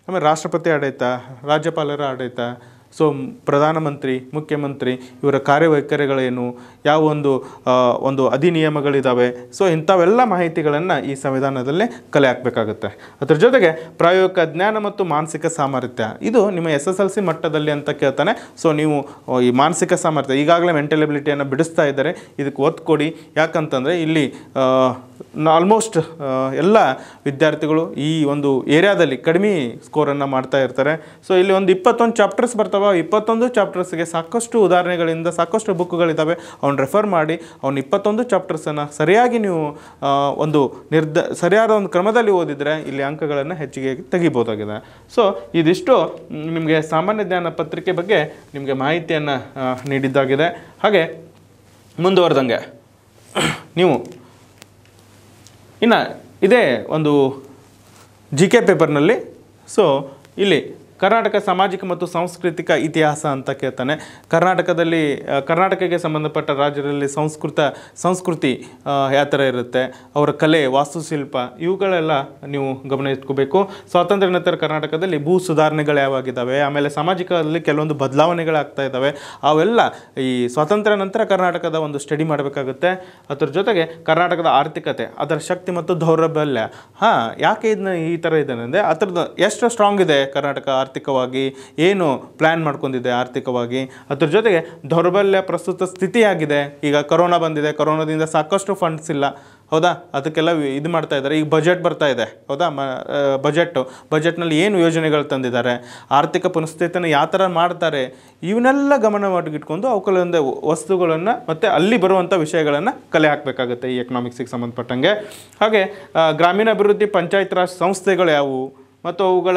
ಆಮೇಲೆ ರಾಷ್ಟ್ರಪತಿ ಆಡಳಿತ ರಾಜ್ಯಪಾಲರ ಆಡಳಿತ ಸೊ ಪ್ರಧಾನಮಂತ್ರಿ ಮುಖ್ಯಮಂತ್ರಿ ಇವರ ಕಾರ್ಯವೈಖರಿಗಳೇನು ಯಾವ ಒಂದು ಒಂದು ಅಧಿನಿಯಮಗಳಿದ್ದಾವೆ ಸೊ ಇಂಥವೆಲ್ಲ ಮಾಹಿತಿಗಳನ್ನು ಈ ಸಂವಿಧಾನದಲ್ಲೇ ಕಲೆ ಹಾಕಬೇಕಾಗುತ್ತೆ ಅದರ ಜೊತೆಗೆ ಪ್ರಾಯೋಗಿಕ ಜ್ಞಾನ ಮತ್ತು ಮಾನಸಿಕ ಸಾಮರ್ಥ್ಯ ಇದು ನಿಮ್ಮ ಎಸ್ ಎಸ್ ಎಲ್ ಸಿ ಮಟ್ಟದಲ್ಲಿ ಅಂತ ಕೇಳ್ತಾನೆ ಸೊ ನೀವು ಈ ಮಾನಸಿಕ ಸಾಮರ್ಥ್ಯ ಈಗಾಗಲೇ ಮೆಂಟಲಿಬಿಲಿಟಿಯನ್ನು ಬಿಡಿಸ್ತಾ ಇದ್ದಾರೆ ಇದಕ್ಕೆ ಒತ್ತು ಕೊಡಿ ಯಾಕಂತಂದರೆ ಇಲ್ಲಿ ಆಲ್ಮೋಸ್ಟ್ ಎಲ್ಲ ವಿದ್ಯಾರ್ಥಿಗಳು ಈ ಒಂದು ಏರಿಯಾದಲ್ಲಿ ಕಡಿಮೆ ಸ್ಕೋರನ್ನು ಮಾಡ್ತಾ ಇರ್ತಾರೆ ಸೊ ಇಲ್ಲಿ ಒಂದು ಇಪ್ಪತ್ತೊಂದು ಚಾಪ್ಟರ್ಸ್ ಬರ್ತವೆ ಅಥವಾ ಇಪ್ಪತ್ತೊಂದು ಚಾಪ್ಟರ್ಸ್ಗೆ ಸಾಕಷ್ಟು ಉದಾಹರಣೆಗಳಿಂದ ಸಾಕಷ್ಟು ಬುಕ್ಗಳಿದ್ದಾವೆ ಅವ್ನು ರೆಫರ್ ಮಾಡಿ ಅವ್ನು ಇಪ್ಪತ್ತೊಂದು ಚಾಪ್ಟರ್ಸನ್ನು ಸರಿಯಾಗಿ ನೀವು ಒಂದು ನಿರ್ಧ ಸರಿಯಾದ ಒಂದು ಕ್ರಮದಲ್ಲಿ ಓದಿದರೆ ಇಲ್ಲಿ ಅಂಕಗಳನ್ನು ಹೆಚ್ಚಿಗೆ ತೆಗಿಬೋದಾಗಿದೆ ಸೊ ಇದಿಷ್ಟು ನಿಮಗೆ ಸಾಮಾನ್ಯ ಜ್ಞಾನ ಪತ್ರಿಕೆ ಬಗ್ಗೆ ನಿಮಗೆ ಮಾಹಿತಿಯನ್ನು ನೀಡಿದ್ದಾಗಿದೆ ಹಾಗೆ ಮುಂದುವರೆದಂಗೆ ನೀವು ಇನ್ನು ಇದೇ ಒಂದು ಜಿ ಕೆ ಪೇಪರ್ನಲ್ಲಿ ಸೊ ಇಲ್ಲಿ ಕರ್ನಾಟಕ ಸಾಮಾಜಿಕ ಮತ್ತು ಸಾಂಸ್ಕೃತಿಕ ಇತಿಹಾಸ ಅಂತ ಕೇಳ್ತಾನೆ ಕರ್ನಾಟಕದಲ್ಲಿ ಕರ್ನಾಟಕಕ್ಕೆ ಸಂಬಂಧಪಟ್ಟ ರಾಜ್ಯದಲ್ಲಿ ಸಂಸ್ಕೃತ ಸಂಸ್ಕೃತಿ ಯಾವ ಥರ ಇರುತ್ತೆ ಅವರ ಕಲೆ ವಾಸ್ತುಶಿಲ್ಪ ಇವುಗಳೆಲ್ಲ ನೀವು ಗಮನ ಇಟ್ಕೋಬೇಕು ಸ್ವಾತಂತ್ರ್ಯ ನಂತರ ಕರ್ನಾಟಕದಲ್ಲಿ ಭೂ ಸುಧಾರಣೆಗಳು ಯಾವಾಗಿದ್ದಾವೆ ಆಮೇಲೆ ಸಾಮಾಜಿಕದಲ್ಲಿ ಕೆಲವೊಂದು ಬದಲಾವಣೆಗಳಾಗ್ತಾ ಇದ್ದಾವೆ ಅವೆಲ್ಲ ಈ ಸ್ವಾತಂತ್ರ್ಯ ನಂತರ ಕರ್ನಾಟಕದ ಒಂದು ಸ್ಟಡಿ ಮಾಡಬೇಕಾಗುತ್ತೆ ಅದರ ಜೊತೆಗೆ ಕರ್ನಾಟಕದ ಆರ್ಥಿಕತೆ ಅದರ ಶಕ್ತಿ ಮತ್ತು ದೌರ್ಬಲ್ಯ ಹಾಂ ಯಾಕೆ ಇದನ್ನ ಈ ಥರ ಇದೆ ಅಂದರೆ ಅದರದ್ದು ಎಷ್ಟು ಸ್ಟ್ರಾಂಗ್ ಇದೆ ಕರ್ನಾಟಕ ಆರ್ಥಿಕವಾಗಿ ಏನು ಪ್ಲ್ಯಾನ್ ಮಾಡ್ಕೊಂಡಿದೆ ಆರ್ಥಿಕವಾಗಿ ಅದ್ರ ಜೊತೆಗೆ ದೌರ್ಬಲ್ಯ ಪ್ರಸ್ತುತ ಸ್ಥಿತಿಯಾಗಿದೆ ಈಗ ಕರೋನಾ ಬಂದಿದೆ ಕರೋನಾದಿಂದ ಸಾಕಷ್ಟು ಫಂಡ್ಸ್ ಇಲ್ಲ ಹೌದಾ ಅದಕ್ಕೆಲ್ಲ ಇದು ಮಾಡ್ತಾ ಇದ್ದಾರೆ ಈಗ ಬಜೆಟ್ ಬರ್ತಾ ಇದೆ ಹೌದಾ ಮ ಬಜೆಟ್ಟು ಬಜೆಟ್ನಲ್ಲಿ ಏನು ಯೋಜನೆಗಳು ತಂದಿದ್ದಾರೆ ಆರ್ಥಿಕ ಪುನಸ್ಥಿತಿಯನ್ನು ಯಾವ ಥರ ಮಾಡ್ತಾರೆ ಇವನ್ನೆಲ್ಲ ಗಮನವಾಗಿಟ್ಕೊಂಡು ಮಾಡಿಟ್ಕೊಂಡು ವಸ್ತುಗಳನ್ನು ಮತ್ತು ಅಲ್ಲಿ ಬರುವಂಥ ವಿಷಯಗಳನ್ನು ಕಲೆ ಹಾಕಬೇಕಾಗುತ್ತೆ ಈ ಎಕನಾಮಿಕ್ಸಿಗೆ ಸಂಬಂಧಪಟ್ಟಂಗೆ ಹಾಗೆ ಗ್ರಾಮೀಣಾಭಿವೃದ್ಧಿ ಪಂಚಾಯತ್ ರಾಜ್ ಸಂಸ್ಥೆಗಳು ಯಾವುವು ಮತ್ತು ಅವುಗಳ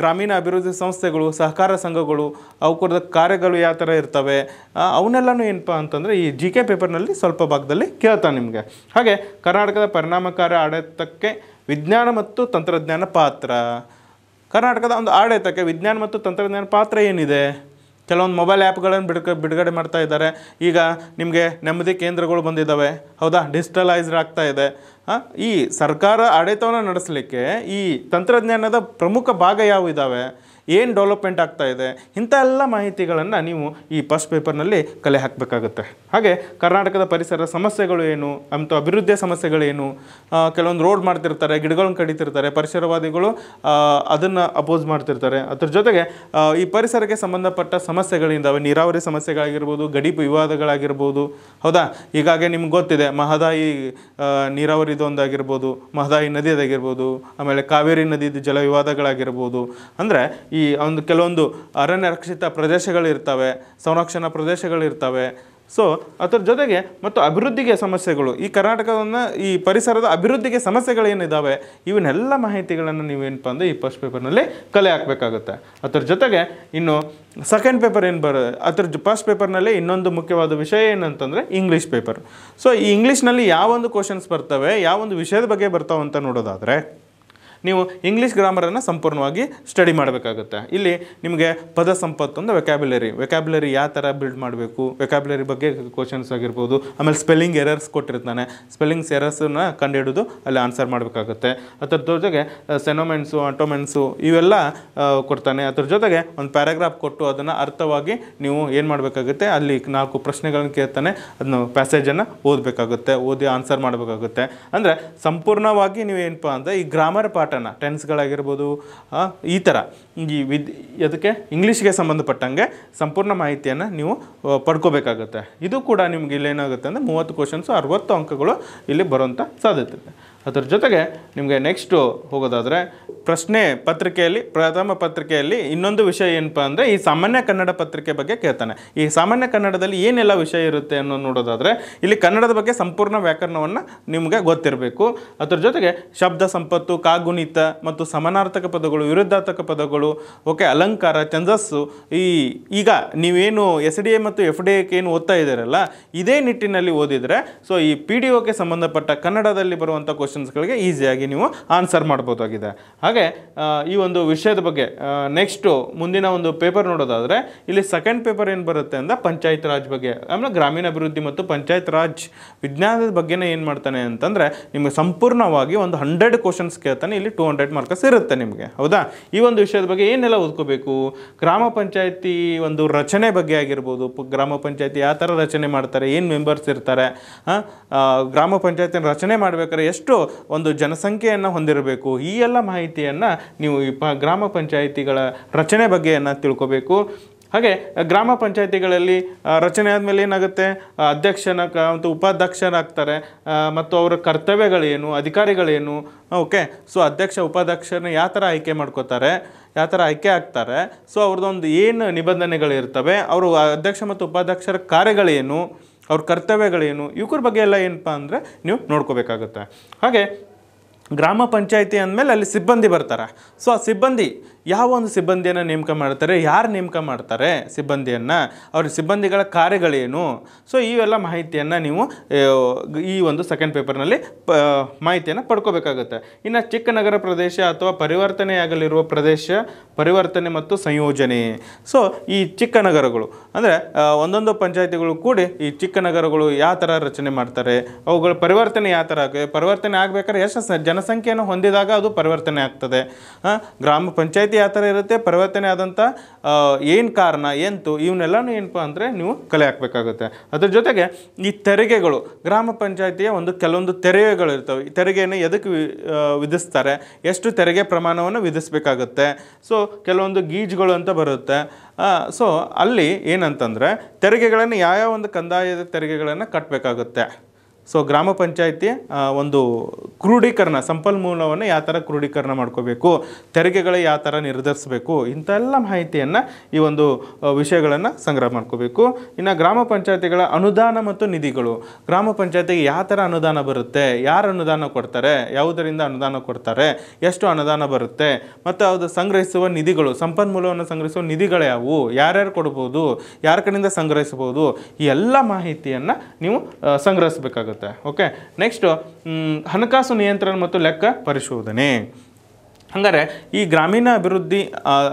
ಗ್ರಾಮೀಣ ಅಭಿವೃದ್ಧಿ ಸಂಸ್ಥೆಗಳು ಸಹಕಾರ ಸಂಘಗಳು ಅವು ಅವಕೂರದ ಕಾರ್ಯಗಳು ಯಾವ ಥರ ಇರ್ತವೆ ಅವನ್ನೆಲ್ಲನೂ ಏನಪ್ಪ ಅಂತಂದರೆ ಈ ಜಿ ಕೆ ಪೇಪರ್ನಲ್ಲಿ ಸ್ವಲ್ಪ ಭಾಗದಲ್ಲಿ ಕೇಳ್ತಾನೆ ನಿಮಗೆ ಹಾಗೆ ಕರ್ನಾಟಕದ ಪರಿಣಾಮಕಾರಿ ಆಡಳಿತಕ್ಕೆ ವಿಜ್ಞಾನ ಮತ್ತು ತಂತ್ರಜ್ಞಾನ ಪಾತ್ರ ಕರ್ನಾಟಕದ ಒಂದು ಆಡಳಿತಕ್ಕೆ ವಿಜ್ಞಾನ ಮತ್ತು ತಂತ್ರಜ್ಞಾನ ಪಾತ್ರ ಏನಿದೆ ಕೆಲವೊಂದು ಮೊಬೈಲ್ ಆ್ಯಪ್ಗಳನ್ನು ಬಿಡ್ಕ ಬಿಡುಗಡೆ ಮಾಡ್ತಾ ಇದ್ದಾರೆ ಈಗ ನಿಮಗೆ ನೆಮ್ಮದಿ ಕೇಂದ್ರಗಳು ಬಂದಿದ್ದಾವೆ ಹೌದಾ ಡಿಜಿಟಲೈಸ್ಡ್ ಆಗ್ತಾ ಇದೆ ಈ ಸರ್ಕಾರ ಆಡಳಿತವನ್ನು ನಡೆಸಲಿಕ್ಕೆ ಈ ತಂತ್ರಜ್ಞಾನದ ಪ್ರಮುಖ ಭಾಗ ಯಾವ ಇದ್ದಾವೆ ಏನು ಡೆವಲಪ್ಮೆಂಟ್ ಆಗ್ತಾ ಇದೆ ಇಂಥ ಎಲ್ಲ ಮಾಹಿತಿಗಳನ್ನು ನೀವು ಈ ಫಸ್ಟ್ ಪೇಪರ್ನಲ್ಲಿ ಕಲೆ ಹಾಕಬೇಕಾಗುತ್ತೆ ಹಾಗೆ ಕರ್ನಾಟಕದ ಪರಿಸರ ಸಮಸ್ಯೆಗಳು ಏನು ಅಂಥ ಅಭಿವೃದ್ಧಿಯ ಸಮಸ್ಯೆಗಳೇನು ಕೆಲವೊಂದು ರೋಡ್ ಮಾಡ್ತಿರ್ತಾರೆ ಗಿಡಗಳನ್ನ ಕಡಿತಿರ್ತಾರೆ ಪರಿಸರವಾದಿಗಳು ಅದನ್ನು ಅಪೋಸ್ ಮಾಡ್ತಿರ್ತಾರೆ ಅದ್ರ ಜೊತೆಗೆ ಈ ಪರಿಸರಕ್ಕೆ ಸಂಬಂಧಪಟ್ಟ ಸಮಸ್ಯೆಗಳಿಂದ ನೀರಾವರಿ ಸಮಸ್ಯೆಗಳಾಗಿರ್ಬೋದು ಗಡಿ ವಿವಾದಗಳಾಗಿರ್ಬೋದು ಹೌದಾ ಈಗಾಗೆ ನಿಮ್ಗೆ ಗೊತ್ತಿದೆ ಮಹದಾಯಿ ನೀರಾವರಿದೊಂದಾಗಿರ್ಬೋದು ಮಹದಾಯಿ ನದಿಯದಾಗಿರ್ಬೋದು ಆಮೇಲೆ ಕಾವೇರಿ ನದಿದು ಜಲ ವಿವಾದಗಳಾಗಿರ್ಬೋದು ಅಂದರೆ ಈ ಒಂದು ಕೆಲವೊಂದು ಅರಣ್ಯ ರಕ್ಷಿತ ಪ್ರದೇಶಗಳಿರ್ತವೆ ಸಂರಕ್ಷಣಾ ಪ್ರದೇಶಗಳಿರ್ತವೆ ಸೊ ಅದರ ಜೊತೆಗೆ ಮತ್ತು ಅಭಿವೃದ್ಧಿಗೆ ಸಮಸ್ಯೆಗಳು ಈ ಕರ್ನಾಟಕವನ್ನು ಈ ಪರಿಸರದ ಅಭಿವೃದ್ಧಿಗೆ ಸಮಸ್ಯೆಗಳೇನಿದ್ದಾವೆ ಇವನ್ನೆಲ್ಲ ಮಾಹಿತಿಗಳನ್ನು ನೀವೇನಪ್ಪ ಅಂದರೆ ಈ ಫಸ್ಟ್ ಪೇಪರ್ನಲ್ಲಿ ಕಲೆ ಹಾಕಬೇಕಾಗುತ್ತೆ ಅದರ ಜೊತೆಗೆ ಇನ್ನು ಸೆಕೆಂಡ್ ಪೇಪರ್ ಏನು ಬರ ಅದ್ರ ಫಸ್ಟ್ ಪೇಪರ್ನಲ್ಲಿ ಇನ್ನೊಂದು ಮುಖ್ಯವಾದ ವಿಷಯ ಏನಂತಂದರೆ ಇಂಗ್ಲೀಷ್ ಪೇಪರ್ ಸೊ ಈ ಇಂಗ್ಲೀಷ್ನಲ್ಲಿ ಯಾವೊಂದು ಕ್ವಶನ್ಸ್ ಬರ್ತವೆ ಯಾವೊಂದು ವಿಷಯದ ಬಗ್ಗೆ ಬರ್ತಾವಂತ ನೋಡೋದಾದರೆ ನೀವು ಇಂಗ್ಲೀಷ್ ಗ್ರಾಮರನ್ನು ಸಂಪೂರ್ಣವಾಗಿ ಸ್ಟಡಿ ಮಾಡಬೇಕಾಗುತ್ತೆ ಇಲ್ಲಿ ನಿಮಗೆ ಪದ ಸಂಪತ್ತು ಅಂದರೆ ವೆಕ್ಯಾಬ್ಯುಲರಿ ವೆಕ್ಯಾಬ್ಯುಲರಿ ಯಾವ ಥರ ಬಿಲ್ಡ್ ಮಾಡಬೇಕು ವೆಕ್ಯಾಬ್ಯುಲರಿ ಬಗ್ಗೆ ಕ್ವಶನ್ಸ್ ಆಗಿರ್ಬೋದು ಆಮೇಲೆ ಸ್ಪೆಲ್ಲಿಂಗ್ ಎರರ್ಸ್ ಕೊಟ್ಟಿರ್ತಾನೆ ಸ್ಪೆಲ್ಲಿಂಗ್ಸ್ ಎರರ್ಸನ್ನ ಕಂಡುಹಿಡಿದು ಅಲ್ಲಿ ಆನ್ಸರ್ ಮಾಡಬೇಕಾಗುತ್ತೆ ಅದರ ಜೊತೆಗೆ ಸೆನೋಮೆನ್ಸು ಆಟೋಮೆನ್ಸು ಇವೆಲ್ಲ ಕೊಡ್ತಾನೆ ಅದ್ರ ಜೊತೆಗೆ ಒಂದು ಪ್ಯಾರಾಗ್ರಾಫ್ ಕೊಟ್ಟು ಅದನ್ನು ಅರ್ಥವಾಗಿ ನೀವು ಏನು ಮಾಡಬೇಕಾಗುತ್ತೆ ಅಲ್ಲಿ ನಾಲ್ಕು ಪ್ರಶ್ನೆಗಳನ್ನು ಕೇಳ್ತಾನೆ ಅದನ್ನು ಪ್ಯಾಸೇಜನ್ನು ಓದಬೇಕಾಗುತ್ತೆ ಓದಿ ಆನ್ಸರ್ ಮಾಡಬೇಕಾಗುತ್ತೆ ಅಂದರೆ ಸಂಪೂರ್ಣವಾಗಿ ನೀವು ಏನಪ್ಪ ಅಂದರೆ ಈ ಗ್ರಾಮರ್ ಪಾಠ ಪಾಠನ ಟೆನ್ಸ್ಗಳಾಗಿರ್ಬೋದು ಈ ಥರ ಈ ವಿದ್ ಅದಕ್ಕೆ ಇಂಗ್ಲೀಷ್ಗೆ ಸಂಬಂಧಪಟ್ಟಂಗೆ ಸಂಪೂರ್ಣ ಮಾಹಿತಿಯನ್ನು ನೀವು ಪಡ್ಕೋಬೇಕಾಗತ್ತೆ ಇದು ಕೂಡ ನಿಮ್ಗೆ ಇಲ್ಲೇನಾಗುತ್ತೆ ಅಂದರೆ ಮೂವತ್ತು ಕ್ವಶನ್ಸು ಅರವತ್ತು ಅಂಕಗಳು ಇಲ್ಲಿ ಬರುವಂಥ ಸಾಧ್ಯತೆ ಇದೆ ಅದರ ಜೊತೆಗೆ ನಿಮಗೆ ನೆಕ್ಸ್ಟು ಹೋಗೋದಾದರೆ ಪ್ರಶ್ನೆ ಪತ್ರಿಕೆಯಲ್ಲಿ ಪ್ರಥಮ ಪತ್ರಿಕೆಯಲ್ಲಿ ಇನ್ನೊಂದು ವಿಷಯ ಏನಪ್ಪ ಅಂದರೆ ಈ ಸಾಮಾನ್ಯ ಕನ್ನಡ ಪತ್ರಿಕೆ ಬಗ್ಗೆ ಕೇಳ್ತಾನೆ ಈ ಸಾಮಾನ್ಯ ಕನ್ನಡದಲ್ಲಿ ಏನೆಲ್ಲ ವಿಷಯ ಇರುತ್ತೆ ಅನ್ನೋ ನೋಡೋದಾದರೆ ಇಲ್ಲಿ ಕನ್ನಡದ ಬಗ್ಗೆ ಸಂಪೂರ್ಣ ವ್ಯಾಕರಣವನ್ನು ನಿಮಗೆ ಗೊತ್ತಿರಬೇಕು ಅದರ ಜೊತೆಗೆ ಶಬ್ದ ಸಂಪತ್ತು ಕಾಗುಣಿತ ಮತ್ತು ಸಮಾನಾರ್ಥಕ ಪದಗಳು ವಿರುದ್ಧಾರ್ಥಕ ಪದಗಳು ಓಕೆ ಅಲಂಕಾರ ಚಂದಸ್ಸು ಈ ಈಗ ನೀವೇನು ಎಸ್ ಡಿ ಎ ಮತ್ತು ಎಫ್ ಡಿ ಏನು ಓದ್ತಾ ಇದ್ದೀರಲ್ಲ ಇದೇ ನಿಟ್ಟಿನಲ್ಲಿ ಓದಿದರೆ ಸೊ ಈ ಪಿ ಡಿ ಓಕ್ಕೆ ಸಂಬಂಧಪಟ್ಟ ಕನ್ನಡದಲ್ಲಿ ಬರುವಂಥ ಕ್ವಶನ್ ಕ್ವಶನ್ಸ್ಗಳಿಗೆ ಈಸಿಯಾಗಿ ನೀವು ಆನ್ಸರ್ ಮಾಡ್ಬೋದಾಗಿದೆ ಹಾಗೆ ಈ ಒಂದು ವಿಷಯದ ಬಗ್ಗೆ ನೆಕ್ಸ್ಟು ಮುಂದಿನ ಒಂದು ಪೇಪರ್ ನೋಡೋದಾದರೆ ಇಲ್ಲಿ ಸೆಕೆಂಡ್ ಪೇಪರ್ ಏನು ಬರುತ್ತೆ ಅಂತ ಪಂಚಾಯತ್ ರಾಜ್ ಬಗ್ಗೆ ಆಮೇಲೆ ಗ್ರಾಮೀಣ ಅಭಿವೃದ್ಧಿ ಮತ್ತು ಪಂಚಾಯತ್ ರಾಜ್ ವಿಜ್ಞಾನದ ಬಗ್ಗೆನೇ ಏನು ಮಾಡ್ತಾನೆ ಅಂತಂದರೆ ನಿಮಗೆ ಸಂಪೂರ್ಣವಾಗಿ ಒಂದು ಹಂಡ್ರೆಡ್ ಕ್ವಶನ್ಸ್ ಕೇಳ್ತಾನೆ ಇಲ್ಲಿ ಟೂ ಹಂಡ್ರೆಡ್ ಮಾರ್ಕ್ಸ್ ಇರುತ್ತೆ ನಿಮಗೆ ಹೌದಾ ಈ ಒಂದು ವಿಷಯದ ಬಗ್ಗೆ ಏನೆಲ್ಲ ಓದ್ಕೋಬೇಕು ಗ್ರಾಮ ಪಂಚಾಯತಿ ಒಂದು ರಚನೆ ಬಗ್ಗೆ ಆಗಿರ್ಬೋದು ಗ್ರಾಮ ಪಂಚಾಯತಿ ಯಾವ ಥರ ರಚನೆ ಮಾಡ್ತಾರೆ ಏನು ಮೆಂಬರ್ಸ್ ಇರ್ತಾರೆ ಗ್ರಾಮ ಪಂಚಾಯತಿನ ರಚನೆ ಮಾಡಬೇಕಾದ್ರೆ ಎಷ್ಟು ಒಂದು ಜನಸಂಖ್ಯೆಯನ್ನು ಹೊಂದಿರಬೇಕು ಈ ಎಲ್ಲ ಮಾಹಿತಿಯನ್ನು ನೀವು ಈ ಪ ಗ್ರಾಮ ಪಂಚಾಯಿತಿಗಳ ರಚನೆ ಬಗ್ಗೆಯನ್ನು ತಿಳ್ಕೋಬೇಕು ಹಾಗೆ ಗ್ರಾಮ ಪಂಚಾಯಿತಿಗಳಲ್ಲಿ ರಚನೆ ಆದಮೇಲೆ ಏನಾಗುತ್ತೆ ಅಧ್ಯಕ್ಷನ ಕ ಮತ್ತು ಉಪಾಧ್ಯಕ್ಷರಾಗ್ತಾರೆ ಮತ್ತು ಅವರ ಕರ್ತವ್ಯಗಳೇನು ಅಧಿಕಾರಿಗಳೇನು ಓಕೆ ಸೊ ಅಧ್ಯಕ್ಷ ಉಪಾಧ್ಯಕ್ಷರನ್ನ ಯಾವ ಥರ ಆಯ್ಕೆ ಮಾಡ್ಕೋತಾರೆ ಯಾವ ಥರ ಆಯ್ಕೆ ಆಗ್ತಾರೆ ಸೊ ಅವ್ರದ್ದೊಂದು ಏನು ನಿಬಂಧನೆಗಳಿರ್ತವೆ ಅವರು ಅಧ್ಯಕ್ಷ ಮತ್ತು ಉಪಾಧ್ಯಕ್ಷರ ಕಾರ್ಯಗಳೇನು ಅವ್ರ ಕರ್ತವ್ಯಗಳೇನು ಇವ್ರ ಬಗ್ಗೆ ಎಲ್ಲ ಏನಪ್ಪ ಅಂದರೆ ನೀವು ನೋಡ್ಕೋಬೇಕಾಗುತ್ತೆ ಹಾಗೆ ಗ್ರಾಮ ಪಂಚಾಯಿತಿ ಅಂದಮೇಲೆ ಅಲ್ಲಿ ಸಿಬ್ಬಂದಿ ಬರ್ತಾರೆ ಸೊ ಆ ಸಿಬ್ಬಂದಿ ಯಾವ ಒಂದು ಸಿಬ್ಬಂದಿಯನ್ನು ನೇಮಕ ಮಾಡ್ತಾರೆ ಯಾರು ನೇಮಕ ಮಾಡ್ತಾರೆ ಸಿಬ್ಬಂದಿಯನ್ನು ಅವ್ರ ಸಿಬ್ಬಂದಿಗಳ ಕಾರ್ಯಗಳೇನು ಸೊ ಇವೆಲ್ಲ ಮಾಹಿತಿಯನ್ನು ನೀವು ಈ ಒಂದು ಸೆಕೆಂಡ್ ಪೇಪರ್ನಲ್ಲಿ ಪ ಮಾಹಿತಿಯನ್ನು ಪಡ್ಕೋಬೇಕಾಗುತ್ತೆ ಇನ್ನು ಚಿಕ್ಕ ನಗರ ಪ್ರದೇಶ ಅಥವಾ ಪರಿವರ್ತನೆಯಾಗಲಿರುವ ಪ್ರದೇಶ ಪರಿವರ್ತನೆ ಮತ್ತು ಸಂಯೋಜನೆ ಸೊ ಈ ಚಿಕ್ಕ ನಗರಗಳು ಅಂದರೆ ಒಂದೊಂದು ಪಂಚಾಯತಿಗಳು ಕೂಡಿ ಈ ಚಿಕ್ಕ ನಗರಗಳು ಯಾವ ಥರ ರಚನೆ ಮಾಡ್ತಾರೆ ಅವುಗಳ ಪರಿವರ್ತನೆ ಯಾವ ಥರ ಆಗ ಪರಿವರ್ತನೆ ಆಗಬೇಕಾದ್ರೆ ಎಷ್ಟು ಜನಸಂಖ್ಯೆಯನ್ನು ಹೊಂದಿದಾಗ ಅದು ಪರಿವರ್ತನೆ ಆಗ್ತದೆ ಗ್ರಾಮ ಪಂಚಾಯತ್ ಯಾವ ಥರ ಇರುತ್ತೆ ಪರಿವರ್ತನೆ ಆದಂಥ ಏನು ಕಾರಣ ಎಂತು ಇವನ್ನೆಲ್ಲನೂ ಏನಪ್ಪ ಅಂದರೆ ನೀವು ಕಲೆ ಹಾಕಬೇಕಾಗುತ್ತೆ ಅದ್ರ ಜೊತೆಗೆ ಈ ತೆರಿಗೆಗಳು ಗ್ರಾಮ ಪಂಚಾಯಿತಿಯ ಒಂದು ಕೆಲವೊಂದು ತೆರಿಗೆಗಳು ಇರ್ತವೆ ಈ ತೆರಿಗೆಯನ್ನು ಎದಕ್ಕೆ ವಿಧಿಸ್ತಾರೆ ಎಷ್ಟು ತೆರಿಗೆ ಪ್ರಮಾಣವನ್ನು ವಿಧಿಸಬೇಕಾಗುತ್ತೆ ಸೊ ಕೆಲವೊಂದು ಗೀಜ್ಗಳು ಅಂತ ಬರುತ್ತೆ ಸೊ ಅಲ್ಲಿ ಏನಂತಂದರೆ ತೆರಿಗೆಗಳನ್ನು ಯಾವ್ಯಾವ ಒಂದು ಕಂದಾಯದ ತೆರಿಗೆಗಳನ್ನು ಕಟ್ಟಬೇಕಾಗುತ್ತೆ ಸೊ ಗ್ರಾಮ ಪಂಚಾಯಿತಿ ಒಂದು ಕ್ರೂಢೀಕರಣ ಸಂಪನ್ಮೂಲವನ್ನು ಯಾವ ಥರ ಕ್ರೂಢೀಕರಣ ಮಾಡ್ಕೋಬೇಕು ತೆರಿಗೆಗಳ ಯಾವ ಥರ ನಿರ್ಧರಿಸಬೇಕು ಎಲ್ಲ ಮಾಹಿತಿಯನ್ನು ಈ ಒಂದು ವಿಷಯಗಳನ್ನು ಸಂಗ್ರಹ ಮಾಡ್ಕೋಬೇಕು ಇನ್ನು ಗ್ರಾಮ ಪಂಚಾಯತಿಗಳ ಅನುದಾನ ಮತ್ತು ನಿಧಿಗಳು ಗ್ರಾಮ ಪಂಚಾಯತಿಗೆ ಯಾವ ಥರ ಅನುದಾನ ಬರುತ್ತೆ ಯಾರು ಅನುದಾನ ಕೊಡ್ತಾರೆ ಯಾವುದರಿಂದ ಅನುದಾನ ಕೊಡ್ತಾರೆ ಎಷ್ಟು ಅನುದಾನ ಬರುತ್ತೆ ಮತ್ತು ಅದು ಸಂಗ್ರಹಿಸುವ ನಿಧಿಗಳು ಸಂಪನ್ಮೂಲವನ್ನು ಸಂಗ್ರಹಿಸುವ ನಿಧಿಗಳು ಯಾವುವು ಯಾರ್ಯಾರು ಕೊಡ್ಬೋದು ಯಾರ ಕಡೆಯಿಂದ ಸಂಗ್ರಹಿಸ್ಬೋದು ಈ ಎಲ್ಲ ಮಾಹಿತಿಯನ್ನು ನೀವು ಸಂಗ್ರಹಿಸಬೇಕಾಗುತ್ತೆ ಓಕೆ ನೆಕ್ಸ್ಟು ಹಣಕಾಸು ನಿಯಂತ್ರಣ ಮತ್ತು ಲೆಕ್ಕ ಪರಿಶೋಧನೆ ಹಂಗಾರೆ ಈ ಗ್ರಾಮೀಣ ಅಭಿವೃದ್ಧಿ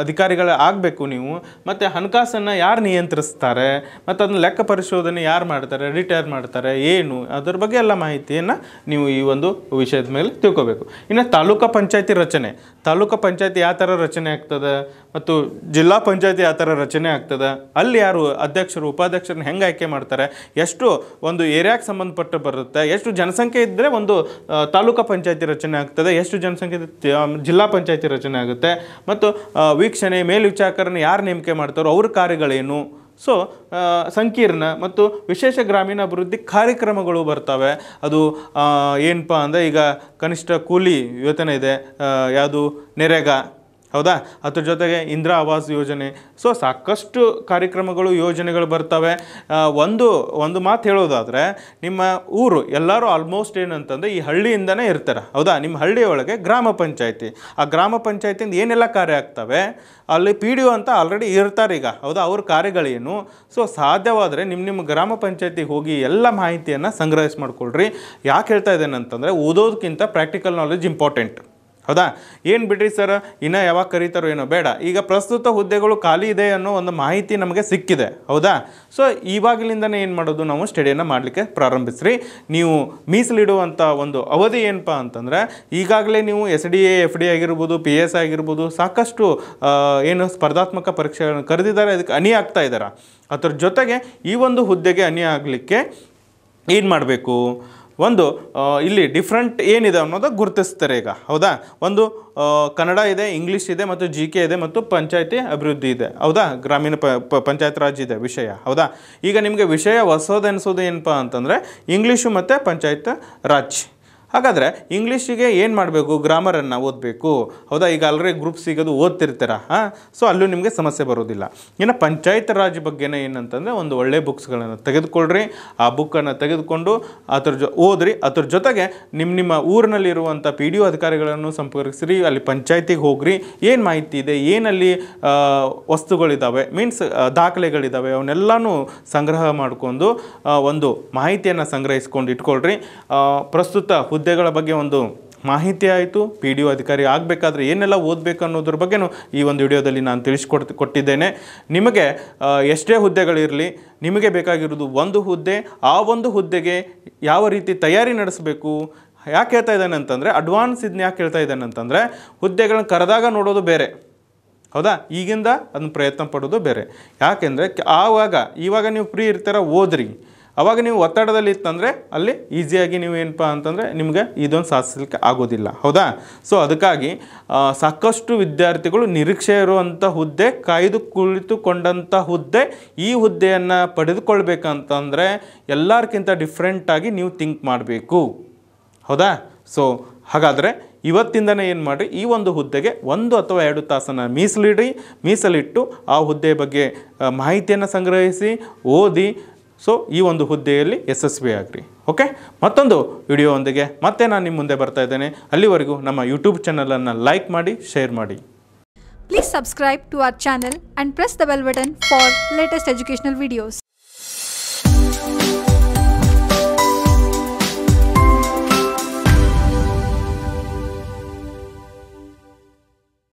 ಅಧಿಕಾರಿಗಳ ಆಗಬೇಕು ನೀವು ಮತ್ತು ಹಣಕಾಸನ್ನು ಯಾರು ನಿಯಂತ್ರಿಸ್ತಾರೆ ಮತ್ತು ಅದನ್ನ ಲೆಕ್ಕ ಪರಿಶೋಧನೆ ಯಾರು ಮಾಡ್ತಾರೆ ರಿಟೈರ್ ಮಾಡ್ತಾರೆ ಏನು ಅದ್ರ ಬಗ್ಗೆ ಎಲ್ಲ ಮಾಹಿತಿಯನ್ನು ನೀವು ಈ ಒಂದು ವಿಷಯದ ಮೇಲೆ ತಿಳ್ಕೋಬೇಕು ಇನ್ನು ತಾಲೂಕಾ ಪಂಚಾಯತಿ ರಚನೆ ತಾಲೂಕಾ ಪಂಚಾಯತಿ ಯಾವ ಥರ ರಚನೆ ಆಗ್ತದೆ ಮತ್ತು ಜಿಲ್ಲಾ ಪಂಚಾಯತಿ ಯಾವ ಥರ ರಚನೆ ಆಗ್ತದೆ ಅಲ್ಲಿ ಯಾರು ಅಧ್ಯಕ್ಷರು ಉಪಾಧ್ಯಕ್ಷರನ್ನ ಹೆಂಗೆ ಆಯ್ಕೆ ಮಾಡ್ತಾರೆ ಎಷ್ಟು ಒಂದು ಏರಿಯಾಗೆ ಸಂಬಂಧಪಟ್ಟು ಬರುತ್ತೆ ಎಷ್ಟು ಜನಸಂಖ್ಯೆ ಇದ್ದರೆ ಒಂದು ತಾಲೂಕಾ ಪಂಚಾಯತಿ ರಚನೆ ಆಗ್ತದೆ ಎಷ್ಟು ಜನಸಂಖ್ಯೆ ಜಿಲ್ಲಾ ಪಂಚಾಯತಿ ರಚನೆ ಆಗುತ್ತೆ ಮತ್ತು ವೀಕ್ಷಣೆ ಮೇಲ್ವಿಚಾರಕರನ್ನು ಯಾರು ನೇಮಕೆ ಮಾಡ್ತಾರೋ ಅವ್ರ ಕಾರ್ಯಗಳೇನು ಸೊ ಸಂಕೀರ್ಣ ಮತ್ತು ವಿಶೇಷ ಗ್ರಾಮೀಣ ಅಭಿವೃದ್ಧಿ ಕಾರ್ಯಕ್ರಮಗಳು ಬರ್ತವೆ ಅದು ಏನಪ್ಪ ಅಂದರೆ ಈಗ ಕನಿಷ್ಠ ಕೂಲಿ ವೇತನ ಇದೆ ಯಾವುದು ನೆರೆಗ ಹೌದಾ ಅದ್ರ ಜೊತೆಗೆ ಇಂದಿರಾ ಆವಾಸ್ ಯೋಜನೆ ಸೊ ಸಾಕಷ್ಟು ಕಾರ್ಯಕ್ರಮಗಳು ಯೋಜನೆಗಳು ಬರ್ತವೆ ಒಂದು ಒಂದು ಮಾತು ಹೇಳೋದಾದರೆ ನಿಮ್ಮ ಊರು ಎಲ್ಲರೂ ಆಲ್ಮೋಸ್ಟ್ ಏನಂತಂದರೆ ಈ ಹಳ್ಳಿಯಿಂದನೇ ಇರ್ತಾರೆ ಹೌದಾ ನಿಮ್ಮ ಹಳ್ಳಿಯೊಳಗೆ ಗ್ರಾಮ ಪಂಚಾಯತಿ ಆ ಗ್ರಾಮ ಪಂಚಾಯತಿಯಿಂದ ಏನೆಲ್ಲ ಕಾರ್ಯ ಆಗ್ತವೆ ಅಲ್ಲಿ ಪಿ ಡಿ ಒ ಅಂತ ಆಲ್ರೆಡಿ ಇರ್ತಾರೆ ಈಗ ಹೌದಾ ಅವ್ರ ಕಾರ್ಯಗಳೇನು ಸೊ ಸಾಧ್ಯವಾದರೆ ನಿಮ್ಮ ನಿಮ್ಮ ಗ್ರಾಮ ಪಂಚಾಯತಿಗೆ ಹೋಗಿ ಎಲ್ಲ ಮಾಹಿತಿಯನ್ನು ಸಂಗ್ರಹಿಸಿ ಮಾಡ್ಕೊಳ್ರಿ ಯಾಕೆ ಹೇಳ್ತಾ ಇದ್ದೇನೆ ಅಂತಂದರೆ ಓದೋದಕ್ಕಿಂತ ಪ್ರಾಕ್ಟಿಕಲ್ ನಾಲೆಜ್ ಇಂಪಾರ್ಟೆಂಟ್ ಹೌದಾ ಏನು ಬಿಡ್ರಿ ಸರ್ ಇನ್ನೂ ಯಾವಾಗ ಕರೀತಾರೋ ಏನೋ ಬೇಡ ಈಗ ಪ್ರಸ್ತುತ ಹುದ್ದೆಗಳು ಖಾಲಿ ಇದೆ ಅನ್ನೋ ಒಂದು ಮಾಹಿತಿ ನಮಗೆ ಸಿಕ್ಕಿದೆ ಹೌದಾ ಸೊ ಇವಾಗಲಿಂದನೇ ಏನು ಮಾಡೋದು ನಾವು ಸ್ಟಡಿಯನ್ನು ಮಾಡಲಿಕ್ಕೆ ಪ್ರಾರಂಭಿಸ್ರಿ ನೀವು ಮೀಸಲಿಡುವಂಥ ಒಂದು ಅವಧಿ ಏನಪ್ಪ ಅಂತಂದರೆ ಈಗಾಗಲೇ ನೀವು S D A F D ಆಗಿರ್ಬೋದು ಪಿ ಎಸ್ ಆಗಿರ್ಬೋದು ಸಾಕಷ್ಟು ಏನು ಸ್ಪರ್ಧಾತ್ಮಕ ಪರೀಕ್ಷೆಗಳನ್ನು ಕರೆದಿದ್ದಾರೆ ಅದಕ್ಕೆ ಅನಿ ಆಗ್ತಾ ಇದ್ದಾರೆ ಅದರ ಜೊತೆಗೆ ಈ ಒಂದು ಹುದ್ದೆಗೆ ಅನಿ ಆಗಲಿಕ್ಕೆ ಏನು ಮಾಡಬೇಕು ಒಂದು ಇಲ್ಲಿ ಡಿಫ್ರೆಂಟ್ ಏನಿದೆ ಅನ್ನೋದು ಗುರುತಿಸ್ತಾರೆ ಈಗ ಹೌದಾ ಒಂದು ಕನ್ನಡ ಇದೆ ಇಂಗ್ಲೀಷ್ ಇದೆ ಮತ್ತು ಜಿ ಕೆ ಇದೆ ಮತ್ತು ಪಂಚಾಯತಿ ಅಭಿವೃದ್ಧಿ ಇದೆ ಹೌದಾ ಗ್ರಾಮೀಣ ಪ ಪಂಚಾಯತ್ ರಾಜ್ ಇದೆ ವಿಷಯ ಹೌದಾ ಈಗ ನಿಮಗೆ ವಿಷಯ ಹೊಸದೆನಿಸೋದು ಏನಪ್ಪ ಅಂತಂದರೆ ಇಂಗ್ಲೀಷು ಮತ್ತು ಪಂಚಾಯತ್ ರಾಜ್ ಹಾಗಾದರೆ ಇಂಗ್ಲೀಷಿಗೆ ಏನು ಮಾಡಬೇಕು ಗ್ರಾಮರನ್ನು ಓದಬೇಕು ಹೌದಾ ಈಗ ಅಲ್ಲರೇ ಗ್ರೂಪ್ ಸಿಗೋದು ಓದ್ತಿರ್ತೀರ ಹಾಂ ಸೊ ಅಲ್ಲೂ ನಿಮಗೆ ಸಮಸ್ಯೆ ಬರೋದಿಲ್ಲ ಇನ್ನು ಪಂಚಾಯತ್ ರಾಜ್ ಬಗ್ಗೆನೇ ಏನಂತಂದರೆ ಒಂದು ಒಳ್ಳೆ ಬುಕ್ಸ್ಗಳನ್ನು ತೆಗೆದುಕೊಳ್ಳ್ರಿ ಆ ಬುಕ್ಕನ್ನು ತೆಗೆದುಕೊಂಡು ಅದ್ರ ಜೊ ಓದ್ರಿ ಅದ್ರ ಜೊತೆಗೆ ನಿಮ್ಮ ನಿಮ್ಮ ಊರಿನಲ್ಲಿರುವಂಥ ಪಿ ಡಿ ಒ ಅಧಿಕಾರಿಗಳನ್ನು ಸಂಪರ್ಕಿಸ್ರಿ ಅಲ್ಲಿ ಪಂಚಾಯತಿಗೆ ಹೋಗ್ರಿ ಏನು ಮಾಹಿತಿ ಇದೆ ಏನಲ್ಲಿ ವಸ್ತುಗಳಿದ್ದಾವೆ ಮೀನ್ಸ್ ದಾಖಲೆಗಳಿದ್ದಾವೆ ಅವನ್ನೆಲ್ಲನೂ ಸಂಗ್ರಹ ಮಾಡಿಕೊಂಡು ಒಂದು ಮಾಹಿತಿಯನ್ನು ಸಂಗ್ರಹಿಸ್ಕೊಂಡು ಇಟ್ಕೊಳ್ರಿ ಪ್ರಸ್ತುತ ಹುದ್ದೆಗಳ ಬಗ್ಗೆ ಒಂದು ಮಾಹಿತಿ ಆಯಿತು ಪಿ ಡಿ ಒ ಅಧಿಕಾರಿ ಆಗಬೇಕಾದ್ರೆ ಏನೆಲ್ಲ ಓದಬೇಕು ಅನ್ನೋದ್ರ ಬಗ್ಗೆನೂ ಈ ಒಂದು ವಿಡಿಯೋದಲ್ಲಿ ನಾನು ತಿಳಿಸ್ಕೊಡ್ ಕೊಟ್ಟಿದ್ದೇನೆ ನಿಮಗೆ ಎಷ್ಟೇ ಹುದ್ದೆಗಳಿರಲಿ ನಿಮಗೆ ಬೇಕಾಗಿರೋದು ಒಂದು ಹುದ್ದೆ ಆ ಒಂದು ಹುದ್ದೆಗೆ ಯಾವ ರೀತಿ ತಯಾರಿ ನಡೆಸಬೇಕು ಯಾಕೆ ಹೇಳ್ತಾ ಇದ್ದಾನೆ ಅಂತಂದರೆ ಅಡ್ವಾನ್ಸ್ ಇದನ್ನ ಯಾಕೆ ಹೇಳ್ತಾ ಇದ್ದಾನೆ ಅಂತಂದರೆ ಹುದ್ದೆಗಳನ್ನ ಕರೆದಾಗ ನೋಡೋದು ಬೇರೆ ಹೌದಾ ಈಗಿಂದ ಅದನ್ನು ಪ್ರಯತ್ನ ಪಡೋದು ಬೇರೆ ಯಾಕೆಂದರೆ ಆವಾಗ ಇವಾಗ ನೀವು ಫ್ರೀ ಇರ್ತೀರ ಓದ್ರಿ ಅವಾಗ ನೀವು ಒತ್ತಡದಲ್ಲಿ ಇತ್ತಂದರೆ ಅಲ್ಲಿ ಈಸಿಯಾಗಿ ನೀವು ಏನಪ್ಪ ಅಂತಂದರೆ ನಿಮಗೆ ಇದೊಂದು ಸಾಧಿಸಲಿಕ್ಕೆ ಆಗೋದಿಲ್ಲ ಹೌದಾ ಸೊ ಅದಕ್ಕಾಗಿ ಸಾಕಷ್ಟು ವಿದ್ಯಾರ್ಥಿಗಳು ನಿರೀಕ್ಷೆ ಇರುವಂಥ ಹುದ್ದೆ ಕಾಯ್ದು ಕುಳಿತುಕೊಂಡಂಥ ಹುದ್ದೆ ಈ ಹುದ್ದೆಯನ್ನು ಪಡೆದುಕೊಳ್ಬೇಕಂತಂದರೆ ಎಲ್ಲರಿಗಿಂತ ಡಿಫ್ರೆಂಟಾಗಿ ನೀವು ಥಿಂಕ್ ಮಾಡಬೇಕು ಹೌದಾ ಸೊ ಹಾಗಾದರೆ ಇವತ್ತಿಂದನೇ ಏನು ಮಾಡಿ ಈ ಒಂದು ಹುದ್ದೆಗೆ ಒಂದು ಅಥವಾ ಎರಡು ತಾಸನ್ನು ಮೀಸಲಿಡಿ ಮೀಸಲಿಟ್ಟು ಆ ಹುದ್ದೆ ಬಗ್ಗೆ ಮಾಹಿತಿಯನ್ನು ಸಂಗ್ರಹಿಸಿ ಓದಿ ಸೊ ಈ ಒಂದು ಹುದ್ದೆಯಲ್ಲಿ ಯಶಸ್ವಿಯಾಗ್ರಿ ಓಕೆ ಮತ್ತೊಂದು ವಿಡಿಯೋವೊಂದಿಗೆ ಮತ್ತೆ ನಾನು ನಿಮ್ಮ ಮುಂದೆ ಬರ್ತಾ ಇದ್ದೇನೆ ಅಲ್ಲಿವರೆಗೂ ನಮ್ಮ ಯೂಟ್ಯೂಬ್ ಚಾನಲನ್ನು ಲೈಕ್ ಮಾಡಿ ಶೇರ್ ಮಾಡಿ please subscribe to our channel and press the bell button for latest educational videos.